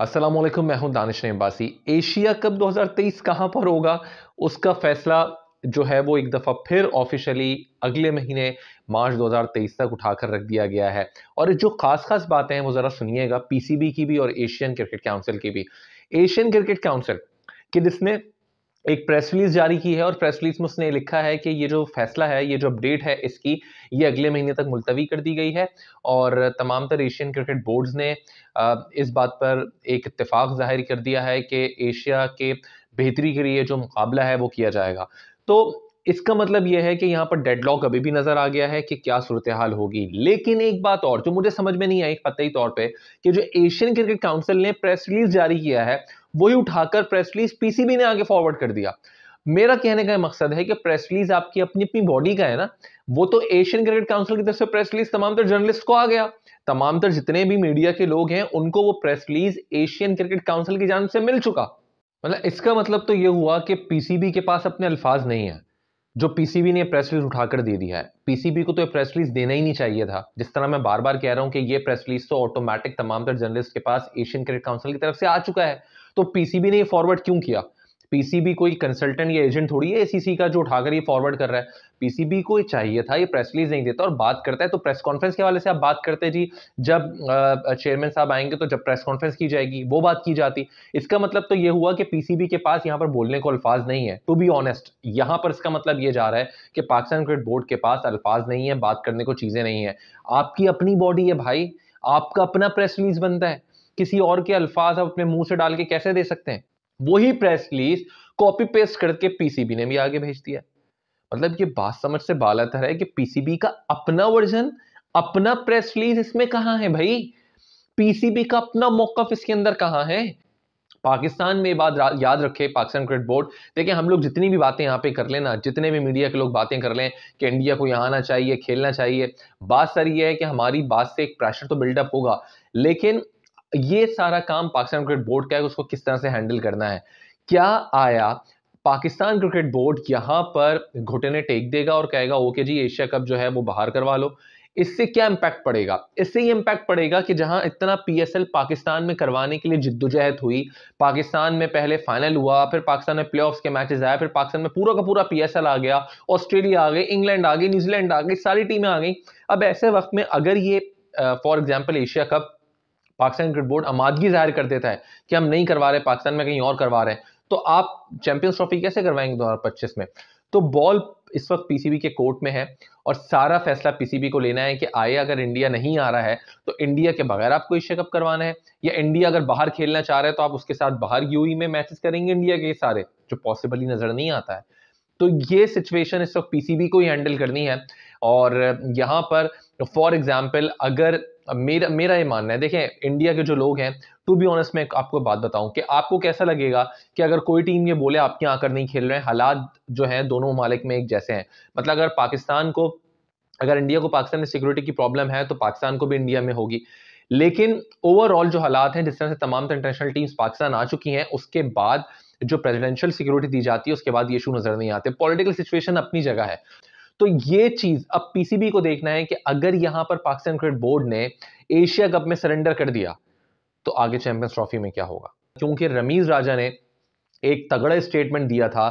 अस्सलाम वालेकुम मैं हूं दानिश नेम्बासी एशिया कप 2023 कहां पर होगा उसका फैसला जो है वो एक दफ़ा फिर ऑफिशियली अगले महीने मार्च 2023 तक उठाकर रख दिया गया है और जो खास खास बातें हैं वो ज़रा सुनिएगा पीसीबी की भी और एशियन क्रिकेट काउंसिल की भी एशियन क्रिकेट काउंसिल कि जिसने एक प्रेस रिलीज जारी की है और प्रेस रिलीज में उसने लिखा है कि ये जो फैसला है ये जो अपडेट है इसकी ये अगले महीने तक मुलतवी कर दी गई है और तमाम तर एशियन क्रिकेट बोर्ड्स ने इस बात पर एक इतफाक़ जाहिर कर दिया है कि एशिया के बेहतरी के लिए जो मुकाबला है वो किया जाएगा तो इसका मतलब यह है कि यहाँ पर डेडलॉक अभी भी नज़र आ गया है कि क्या सूरत हाल होगी लेकिन एक बात और जो मुझे समझ में नहीं आई कतई तौर पर कि जो एशियन क्रिकेट काउंसिल ने प्रेस रिलीज जारी किया है वही उठाकर प्रेस रिलीज पीसीबी ने आगे फॉरवर्ड कर दिया मेरा कहने का मकसद है कि प्रेस रिलीज आपकी अपनी अपनी बॉडी का है ना वो तो एशियन क्रिकेट काउंसिल की तरफ से प्रेस रिलीज तमाम तर जर्नलिस्ट को आ गया तमाम तर जितने भी मीडिया के लोग हैं उनको वो press release Asian cricket council की जान से मिल चुका मतलब इसका मतलब तो ये हुआ कि पीसीबी के पास अपने अल्फाज नहीं है जो पीसीबी ने प्रेस रिलीज उठाकर दे दिया है पीसीबी को तो प्रेस रिलीज देना ही नहीं चाहिए था जिस तरह मैं बार बार कह रहा हूं कि ये प्रेस रिलीज तो ऑटोमेटिक तमाम तर जर्नलिस्ट के पास एशियन क्रिकेट काउंसिल की तरफ से आ चुका है तो पीसीबी ने ये फॉरवर्ड क्यों किया पीसीबी कोई कंसल्टेंट या एजेंट थोड़ी है एसीसी का जो उठाकर ये फॉरवर्ड कर रहा है पीसीबी को चाहिए था ये प्रेस रिलीज नहीं देता और बात करता है तो प्रेस कॉन्फ्रेंस के हवाले से आप बात करते हैं जी जब चेयरमैन साहब आएंगे तो जब प्रेस कॉन्फ्रेंस की जाएगी वो बात की जाती इसका मतलब तो ये हुआ कि पीसीबी के पास यहाँ पर बोलने को अल्फाज नहीं है टू बी ऑनेस्ट यहाँ पर इसका मतलब ये जा रहा है कि पाकिस्तान क्रिकेट बोर्ड के पास अल्फाज नहीं है बात करने को चीज़ें नहीं है आपकी अपनी बॉडी है भाई आपका अपना प्रेस रिलीज बनता है किसी और के अल्फाज आप अपने मुंह से डाल के कैसे दे सकते हैं वही प्रेस रिलीज कॉपी पेस्ट करके पीसीबी ने भी आगे भेज दिया मतलब ये बात समझ से बालातर है कि पीसीबी का अपना वर्जन अपना प्रेस रिलीज इसमें कहाँ है भाई पीसीबी का अपना मौकफ इसके अंदर कहाँ है पाकिस्तान में बात याद रखे पाकिस्तान क्रिकेट बोर्ड देखिए हम लोग जितनी भी बातें यहाँ पे कर लेना जितने भी मीडिया के लोग बातें कर लें कि इंडिया को यहाँ आना चाहिए खेलना चाहिए बात सर ये है कि हमारी बात से एक प्रेशर तो बिल्डअप होगा लेकिन ये सारा काम पाकिस्तान क्रिकेट बोर्ड का है उसको किस तरह से हैंडल करना है क्या आया पाकिस्तान क्रिकेट बोर्ड यहाँ पर घुटने टेक देगा और कहेगा ओके जी एशिया कप जो है वो बाहर करवा लो इससे क्या इम्पैक्ट पड़ेगा इससे ये इम्पैक्ट पड़ेगा कि जहां इतना पीएसएल पाकिस्तान में करवाने के लिए जिद्दोजहद हुई पाकिस्तान में पहले फाइनल हुआ फिर पाकिस्तान में प्लेऑफ्स के मैचेस आए फिर पाकिस्तान में पूरा का पूरा पीएसएल आ गया ऑस्ट्रेलिया आ गई इंग्लैंड आ गई न्यूजीलैंड आ गई सारी टीमें आ गई अब ऐसे वक्त में अगर ये for example Asia cup Pakistan cricket board आमादगी जाहिर कर देता है कि हम नहीं करवा रहे पाकिस्तान में कहीं और करवा रहे हैं तो आप चैंपियंस ट्रॉफी कैसे करवाएंगे दो में तो बॉल इस वक्त पीसीबी के कोर्ट में है और सारा फैसला पीसीबी को लेना है कि आए अगर इंडिया नहीं आ रहा है तो इंडिया के बगैर आपको एशिया कप करवाना है या इंडिया अगर बाहर खेलना चाह रहा है तो आप उसके साथ बाहर यूई में मैचेस करेंगे इंडिया के सारे जो पॉसिबली नजर नहीं आता है तो ये सिचुएशन इस वक्त पीसीबी को ही हैंडल करनी है और यहाँ पर फॉर एग्जाम्पल अगर मेरा मेरा ये मानना है देखें इंडिया के जो लोग हैं टू बी ऑनेस्ट मैं आपको बात बताऊं कि आपको कैसा लगेगा कि अगर कोई टीम ये बोले आपकी आकर नहीं खेल रहे हैं हालात जो हैं दोनों ममालिक में एक जैसे हैं मतलब अगर पाकिस्तान को अगर इंडिया को पाकिस्तान में सिक्योरिटी की प्रॉब्लम है तो पाकिस्तान को भी इंडिया में होगी लेकिन ओवरऑल जो हालात हैं जिस तरह से तमाम इंटरनेशनल तो टीम्स पाकिस्तान आ चुकी हैं उसके बाद जो प्रेजिडेंशियल सिक्योरिटी दी जाती है उसके बाद ये इशू नजर नहीं आते पॉलिटिकल सिचुएशन अपनी जगह है तो ये चीज अब पीसीबी को देखना है कि अगर यहां पर पाकिस्तान क्रिकेट बोर्ड ने एशिया कप में सरेंडर कर दिया तो आगे चैंपियंस ट्रॉफी में क्या होगा क्योंकि रमीज राजा ने एक तगड़े स्टेटमेंट दिया था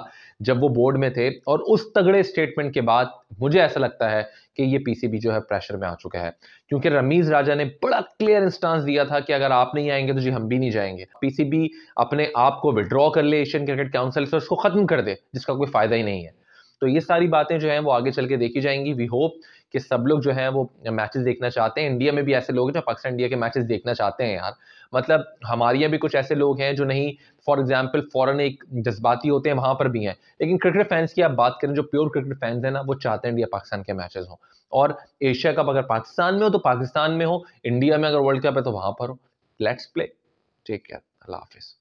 जब वो बोर्ड में थे और उस तगड़े स्टेटमेंट के बाद मुझे ऐसा लगता है कि ये पीसीबी जो है प्रेशर में आ चुका है क्योंकि रमीज राजा ने बड़ा क्लियर इंस्टांस दिया था कि अगर आप नहीं आएंगे तो जी हम भी नहीं जाएंगे पीसीबी अपने आप को विड्रॉ कर ले एशियन क्रिकेट काउंसिल से उसको खत्म कर दे जिसका कोई फायदा ही नहीं है तो ये सारी बातें जो हैं वो आगे चल के देखी जाएंगी वी होप कि सब लोग जो है वो मैचेस देखना चाहते हैं इंडिया में भी ऐसे लोग हैं जो पाकिस्तान इंडिया के मैचेस देखना चाहते हैं यार मतलब हमारे यहाँ भी कुछ ऐसे लोग हैं जो नहीं फॉर एग्जाम्पल फॉरन एक जज्बाती होते हैं वहाँ पर भी हैं लेकिन क्रिकेट फैंस की आप बात करें जो प्योर क्रिकेट फैंस हैं ना वो चाहते हैं इंडिया पाकिस्तान के मैचेस हों और एशिया कप अगर पाकिस्तान में हो तो पाकिस्तान में हो इंडिया में अगर वर्ल्ड कप है तो वहाँ पर हो लेट्स प्ले टेक केयर अल्लाह हाफिज़